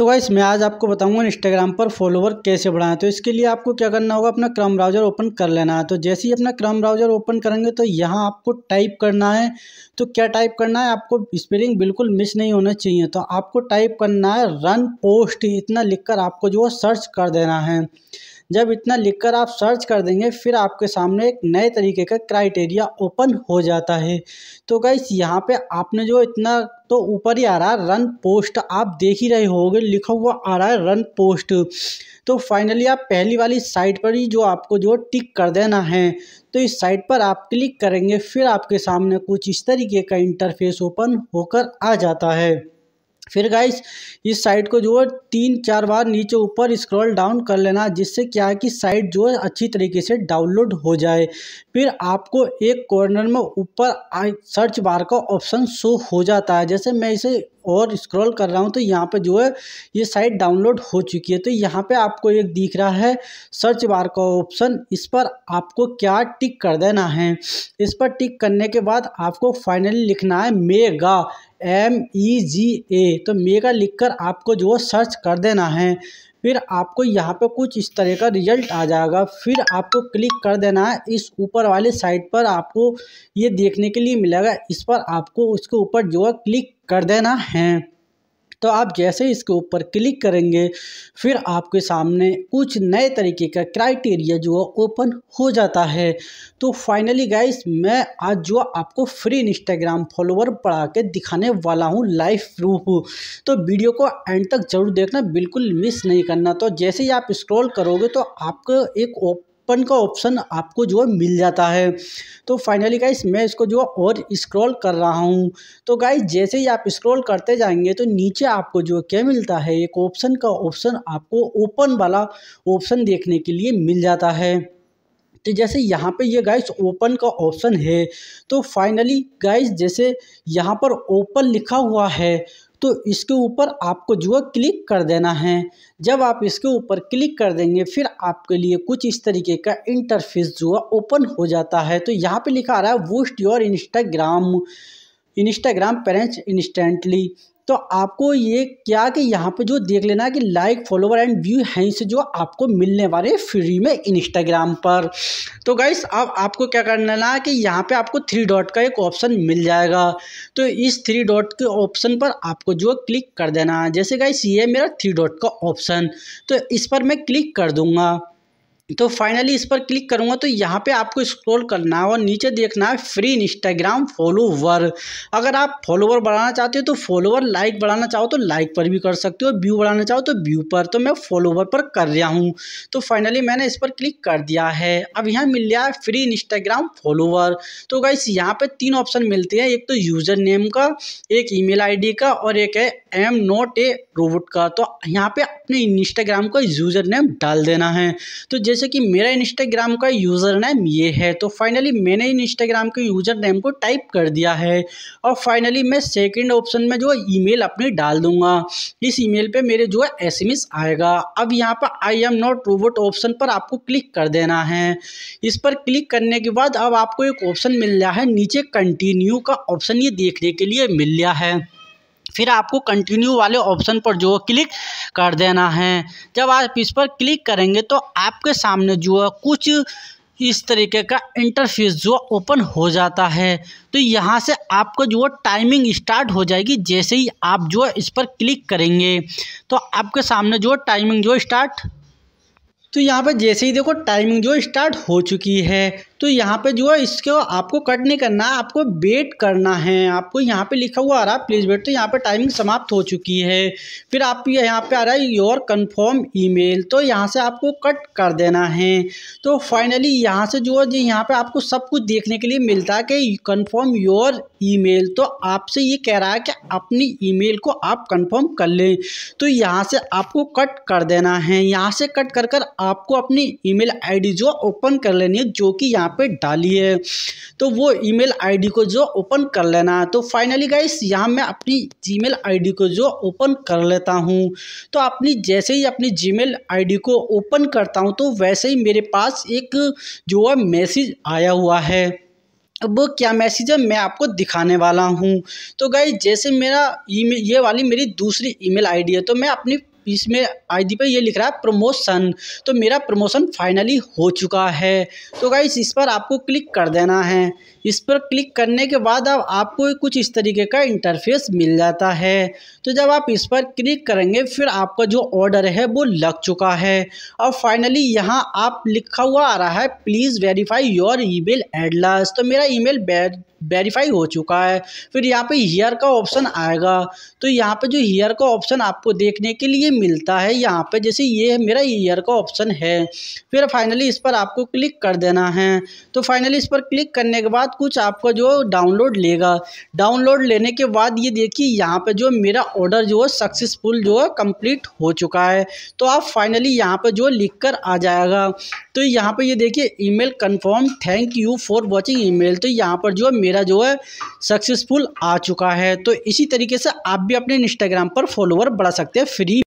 तो वाइस मैं आज आपको बताऊंगा इंस्टाग्राम पर फॉलोवर कैसे बढ़ाएं तो इसके लिए आपको क्या करना होगा अपना क्रम ब्राउज़र ओपन कर लेना है तो जैसे ही अपना क्रम ब्राउज़र ओपन करेंगे तो यहाँ आपको टाइप करना है तो क्या टाइप करना है आपको स्पेलिंग बिल्कुल मिस नहीं होना चाहिए तो आपको टाइप करना है रन पोस्ट इतना लिख कर आपको जो सर्च कर देना है जब इतना लिखकर आप सर्च कर देंगे फिर आपके सामने एक नए तरीके का क्राइटेरिया ओपन हो जाता है तो गाइस यहाँ पे आपने जो इतना तो ऊपर ही आ रहा है रन पोस्ट आप देख ही रहे हो लिखा हुआ आ रहा है रन पोस्ट तो फाइनली आप पहली वाली साइट पर ही जो आपको जो टिक कर देना है तो इस साइट पर आप क्लिक करेंगे फिर आपके सामने कुछ इस तरीके का इंटरफेस ओपन होकर आ जाता है फिर गाइस इस साइड को जो है तीन चार बार नीचे ऊपर स्क्रॉल डाउन कर लेना जिससे क्या है कि साइट जो है अच्छी तरीके से डाउनलोड हो जाए फिर आपको एक कॉर्नर में ऊपर सर्च बार का ऑप्शन शो हो जाता है जैसे मैं इसे और स्क्रॉल कर रहा हूँ तो यहाँ पे जो है ये साइट डाउनलोड हो चुकी है तो यहाँ पे आपको एक दिख रहा है सर्च बार का ऑप्शन इस पर आपको क्या टिक कर देना है इस पर टिक करने के बाद आपको फाइनली लिखना है मेगा एम ई जी ए तो मेगा लिखकर आपको जो सर्च कर देना है फिर आपको यहाँ पे कुछ इस तरह का रिजल्ट आ जाएगा फिर आपको क्लिक कर देना है इस ऊपर वाले साइट पर आपको ये देखने के लिए मिलेगा इस पर आपको उसके ऊपर जो है क्लिक कर देना है तो आप जैसे इसके ऊपर क्लिक करेंगे फिर आपके सामने कुछ नए तरीके का क्राइटेरिया जो है ओपन हो जाता है तो फाइनली गाइस मैं आज जो आपको फ्री इंस्टाग्राम फॉलोवर पढ़ा के दिखाने वाला हूँ लाइव प्रूफ तो वीडियो को एंड तक जरूर देखना बिल्कुल मिस नहीं करना तो जैसे ही आप स्क्रॉल करोगे तो आपको एक ओप छप्पन का ऑप्शन आपको जो है मिल जाता है तो फाइनली गाइस मैं इसको जो और स्क्रॉल कर रहा हूँ तो गाइस जैसे ही आप स्क्रॉल करते जाएंगे तो नीचे आपको जो क्या मिलता है एक ऑप्शन का ऑप्शन आपको ओपन वाला ऑप्शन देखने के लिए मिल जाता है तो जैसे यहाँ पे ये गाइस ओपन का ऑप्शन है तो फाइनली गाइस जैसे यहाँ पर ओपन लिखा हुआ है तो इसके ऊपर आपको जो है क्लिक कर देना है जब आप इसके ऊपर क्लिक कर देंगे फिर आपके लिए कुछ इस तरीके का इंटरफेस जो है ओपन हो जाता है तो यहाँ पे लिखा आ रहा है boost your Instagram Instagram parents instantly तो आपको ये क्या कि यहाँ पे जो देख लेना कि लाइक फॉलोवर एंड व्यू हैं से जो आपको मिलने वाले फ्री में इंस्टाग्राम पर तो गाइस अब आपको क्या करना ना कि यहाँ पे आपको थ्री डॉट का एक ऑप्शन मिल जाएगा तो इस थ्री डॉट के ऑप्शन पर आपको जो क्लिक कर देना जैसे गाइस ये मेरा थ्री डॉट का ऑप्शन तो इस पर मैं क्लिक कर दूँगा तो फाइनली इस पर क्लिक करूँगा तो यहाँ पे आपको स्क्रॉल करना है और नीचे देखना है फ्री इंस्टाग्राम फॉलोवर अगर आप फॉलोवर बढ़ाना चाहते हो तो फॉलोवर लाइक बढ़ाना चाहो तो लाइक पर भी कर सकते हो व्यू बढ़ाना चाहो तो व्यू पर तो मैं फॉलोवर पर कर रहा हूँ तो फाइनली मैंने इस पर क्लिक कर दिया है अब यहाँ मिल गया है फ्री इंस्टाग्राम फॉलोवर तो गाइस यहाँ पर तीन ऑप्शन मिलते हैं एक तो यूज़र नेम का एक ई मेल का और एक है एम नॉट ए रोबोट का तो यहाँ पर अपने इंस्टाग्राम का यूज़र नेम डाल देना है तो जैसे जैसे कि मेरा इंस्टाग्राम का यूज़र नेम ये है तो फाइनली मैंने इन इंस्टाग्राम के यूज़र नेम को टाइप कर दिया है और फाइनली मैं सेकंड ऑप्शन में जो ईमेल अपनी डाल दूंगा इस ईमेल पे मेरे जो है एस आएगा अब यहाँ पर I am not robot option पर आपको क्लिक कर देना है इस पर क्लिक करने के बाद अब आपको एक ऑप्शन मिल रहा है नीचे कंटिन्यू का ऑप्शन ये देखने के लिए मिल रहा है फिर आपको कंटिन्यू वाले ऑप्शन पर जो क्लिक कर देना है जब आप इस पर क्लिक करेंगे तो आपके सामने जो है कुछ इस तरीके का इंटरफेस जो ओपन हो जाता है तो यहाँ से आपको जो टाइमिंग स्टार्ट हो जाएगी जैसे ही आप जो इस पर क्लिक करेंगे तो आपके सामने जो टाइमिंग जो स्टार्ट तो यहाँ पर जैसे ही देखो टाइमिंग जो स्टार्ट हो चुकी है तो यहाँ पे जो है इसको आपको कट नहीं करना है आपको वेट करना है आपको यहाँ पे लिखा हुआ आ रहा है प्लीज़ वेट तो यहाँ पे टाइमिंग समाप्त हो चुकी है फिर आप यहाँ पे आ रहा है योर कंफर्म ईमेल तो यहाँ से आपको कट कर देना है तो फाइनली यहाँ से जो है जी यहाँ पे आपको सब कुछ देखने के लिए मिलता है कि कन्फर्म योर मेल तो आपसे ये कह रहा है कि अपनी मेल को आप कन्फर्म कर लें तो यहाँ से आपको कट कर देना है यहाँ से कट कर कर आपको अपनी ईमेल आईडी जो ओपन कर लेनी है जो कि यहाँ पे डालिए तो वो ईमेल आईडी को जो ओपन कर लेना तो फाइनली गाइस यहाँ मैं अपनी जीमेल आईडी को जो ओपन कर लेता हूँ तो अपनी जैसे ही अपनी जीमेल आईडी को ओपन करता हूँ तो वैसे ही मेरे पास एक जो है मैसेज आया हुआ है अब क्या मैसेज है मैं आपको दिखाने वाला हूँ तो गाई जैसे मेरा ईमेल ये वाली मेरी दूसरी ईमेल आईडी है तो मैं अपनी इसमें आईडी पर ये लिख रहा है प्रमोशन तो मेरा प्रमोशन फाइनली हो चुका है तो गाइस इस पर आपको क्लिक कर देना है इस पर क्लिक करने के बाद अब आपको कुछ इस तरीके का इंटरफेस मिल जाता है तो जब आप इस पर क्लिक करेंगे फिर आपका जो ऑर्डर है वो लग चुका है और फाइनली यहाँ आप लिखा हुआ आ रहा है please verify your email address तो मेरा ईमेल वेरीफाई हो चुका है फिर यहाँ पे हीयर का ऑप्शन आएगा तो यहाँ पे जो हीयर का ऑप्शन आपको देखने के लिए मिलता है यहाँ पे जैसे ये मेरा हीयर का ऑप्शन है फिर फाइनली इस पर आपको क्लिक कर देना है तो फाइनली इस पर क्लिक करने के बाद कुछ आपका जो डाउनलोड लेगा डाउनलोड लेने के बाद ये देखिए यहाँ पर जो मेरा ऑर्डर जो है सक्सेसफुल जो है कम्प्लीट हो चुका है तो आप फाइनली यहाँ पर जो लिख कर आ जाएगा तो यहाँ पर ये देखिए email confirm thank you for watching email तो यहाँ पर जो है मेरा जो है सक्सेसफुल आ चुका है तो इसी तरीके से आप भी अपने इंस्टाग्राम पर फॉलोअर बढ़ा सकते हैं फ्री